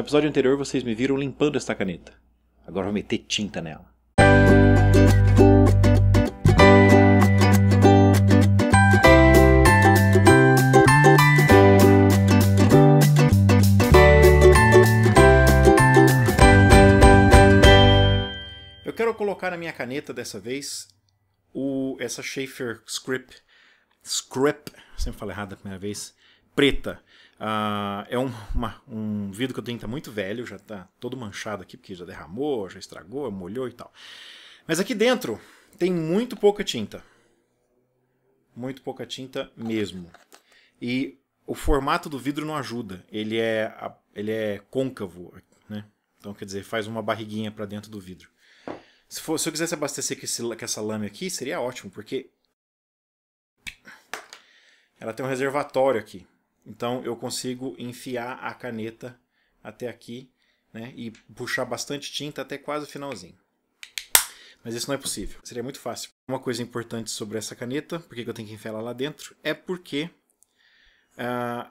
No episódio anterior vocês me viram limpando esta caneta. Agora vou meter tinta nela. Eu quero colocar na minha caneta dessa vez o, essa Schaefer Script, Script, sempre falei errado a primeira vez, preta. Uh, é um, uma, um vidro que eu tenho que tá muito velho, já tá todo manchado aqui, porque já derramou, já estragou, molhou e tal. Mas aqui dentro tem muito pouca tinta. Muito pouca tinta mesmo. E o formato do vidro não ajuda. Ele é, ele é côncavo, né? Então, quer dizer, faz uma barriguinha para dentro do vidro. Se, for, se eu quisesse abastecer com, esse, com essa lâmina aqui, seria ótimo, porque ela tem um reservatório aqui. Então eu consigo enfiar a caneta até aqui né, e puxar bastante tinta até quase o finalzinho. Mas isso não é possível, seria muito fácil. Uma coisa importante sobre essa caneta, porque eu tenho que enfiar ela lá dentro, é porque uh,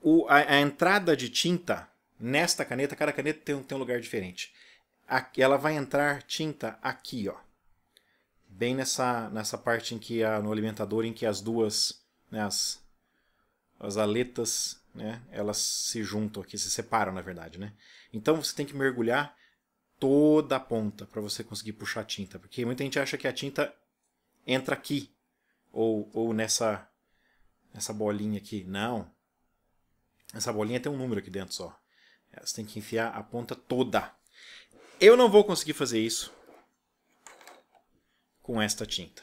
o, a, a, entrada de tinta nesta caneta, cada caneta tem, tem um lugar diferente. Aqui, ela vai entrar tinta aqui, ó bem nessa, nessa parte em que a, no alimentador em que as duas, né, as, as aletas, né, elas se juntam aqui, se separam na verdade, né? Então você tem que mergulhar toda a ponta para você conseguir puxar a tinta, porque muita gente acha que a tinta entra aqui ou, ou nessa essa bolinha aqui. Não. Essa bolinha tem um número aqui dentro só. É, você tem que enfiar a ponta toda. Eu não vou conseguir fazer isso com esta tinta.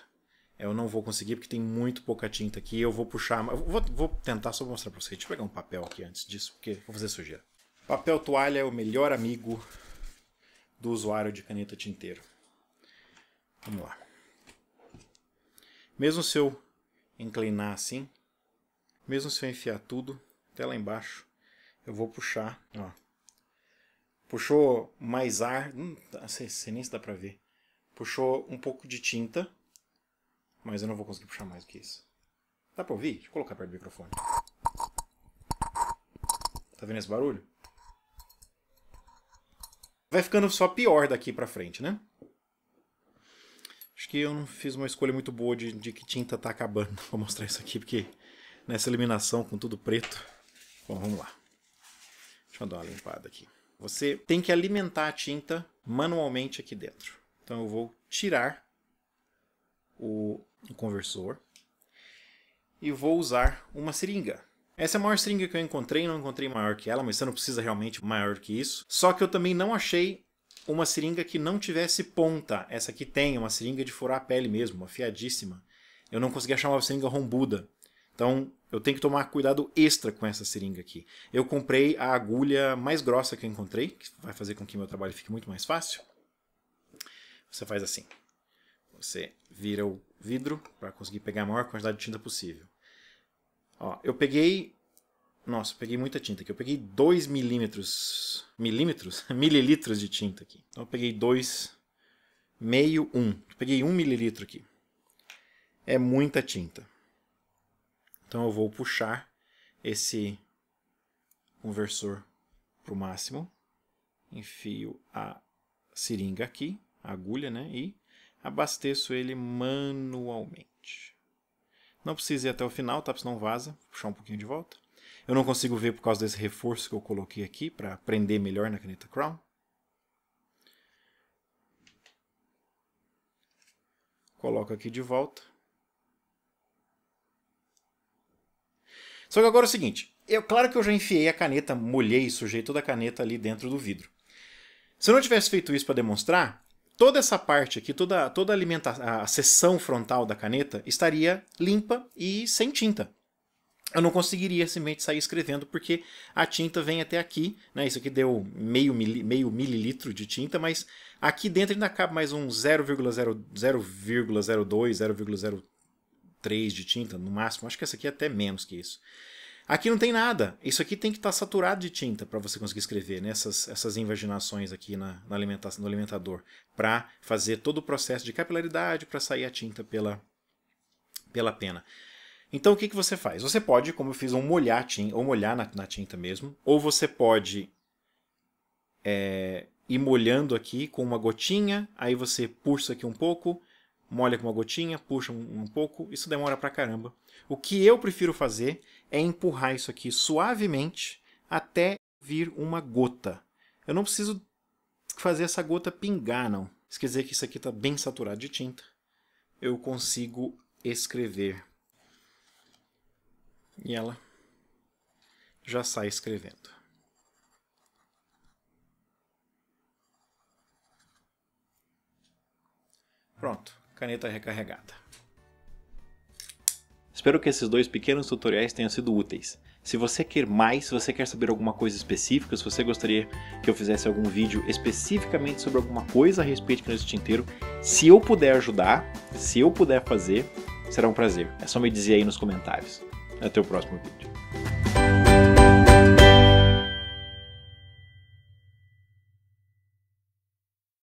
É, eu não vou conseguir porque tem muito pouca tinta aqui. Eu vou puxar. Eu vou, vou tentar só mostrar para vocês. Deixa eu pegar um papel aqui antes disso, porque vou fazer sujeira. Papel toalha é o melhor amigo do usuário de caneta tinteiro. Vamos lá. Mesmo se eu inclinar assim, mesmo se eu enfiar tudo até lá embaixo, eu vou puxar. Ó. Puxou mais ar. Hum, não sei, sei nem se dá para ver. Puxou um pouco de tinta mas eu não vou conseguir puxar mais do que isso. Dá pra ouvir? Deixa eu colocar perto do microfone. Tá vendo esse barulho? Vai ficando só pior daqui pra frente, né? Acho que eu não fiz uma escolha muito boa de, de que tinta tá acabando. Vou mostrar isso aqui, porque nessa iluminação com tudo preto... Bom, vamos lá. Deixa eu dar uma limpada aqui. Você tem que alimentar a tinta manualmente aqui dentro. Então eu vou tirar o, conversor e vou usar uma seringa. Essa é a maior seringa que eu encontrei, não encontrei maior que ela, mas você não precisa realmente maior que isso. Só que eu também não achei uma seringa que não tivesse ponta. Essa aqui tem, é uma seringa de furar a pele mesmo, uma fiadíssima. Eu não consegui achar uma seringa rombuda. Então, eu tenho que tomar cuidado extra com essa seringa aqui. Eu comprei a agulha mais grossa que eu encontrei, que vai fazer com que meu trabalho fique muito mais fácil. Você faz assim. Você vira o vidro para conseguir pegar a maior quantidade de tinta possível. Ó, eu peguei... Nossa, eu peguei muita tinta aqui. Eu peguei 2 milímetros... Milímetros? mililitros de tinta aqui. Então eu peguei 2... Meio 1. Um. Eu peguei 1 um mililitro aqui. É muita tinta. Então eu vou puxar esse conversor para o máximo. Enfio a seringa aqui, a agulha, né? E abasteço ele manualmente. Não precisa ir até o final, tá? Porque senão vaza. Vou puxar um pouquinho de volta. Eu não consigo ver por causa desse reforço que eu coloquei aqui para prender melhor na caneta Crown. Coloco aqui de volta. Só que agora é o seguinte, eu, claro que eu já enfiei a caneta, molhei, sujei toda a caneta ali dentro do vidro. Se eu não tivesse feito isso para demonstrar, toda essa parte aqui, toda, toda a, a seção frontal da caneta estaria limpa e sem tinta. Eu não conseguiria simplesmente sair escrevendo porque a tinta vem até aqui, né? Isso aqui deu meio, mili, meio mililitro de tinta, mas aqui dentro ainda cabe mais um 0,02, 0,03 de tinta, no máximo. Acho que essa aqui é até menos que isso. Aqui não tem nada. Isso aqui tem que estar tá saturado de tinta para você conseguir escrever, né? Essas, essas invaginações aqui na, na alimentação, no alimentador, para fazer todo o processo de capilaridade para sair a tinta pela, pela pena. Então o que, que você faz? Você pode, como eu fiz, um molhar, tinta, ou molhar na, na tinta mesmo, ou você pode é, ir molhando aqui com uma gotinha, aí você pulsa aqui um pouco, molha com uma gotinha, puxa um, um pouco, isso demora pra caramba. O que eu prefiro fazer é empurrar isso aqui suavemente até vir uma gota. Eu não preciso fazer essa gota pingar, não. Isso quer dizer que isso aqui está bem saturado de tinta. Eu consigo escrever. E ela já sai escrevendo. Pronto caneta recarregada. Espero que esses dois pequenos tutoriais tenham sido úteis. Se você quer mais, se você quer saber alguma coisa específica, se você gostaria que eu fizesse algum vídeo especificamente sobre alguma coisa a respeito do tinteiro, se eu puder ajudar, se eu puder fazer, será um prazer. É só me dizer aí nos comentários. Até o próximo vídeo.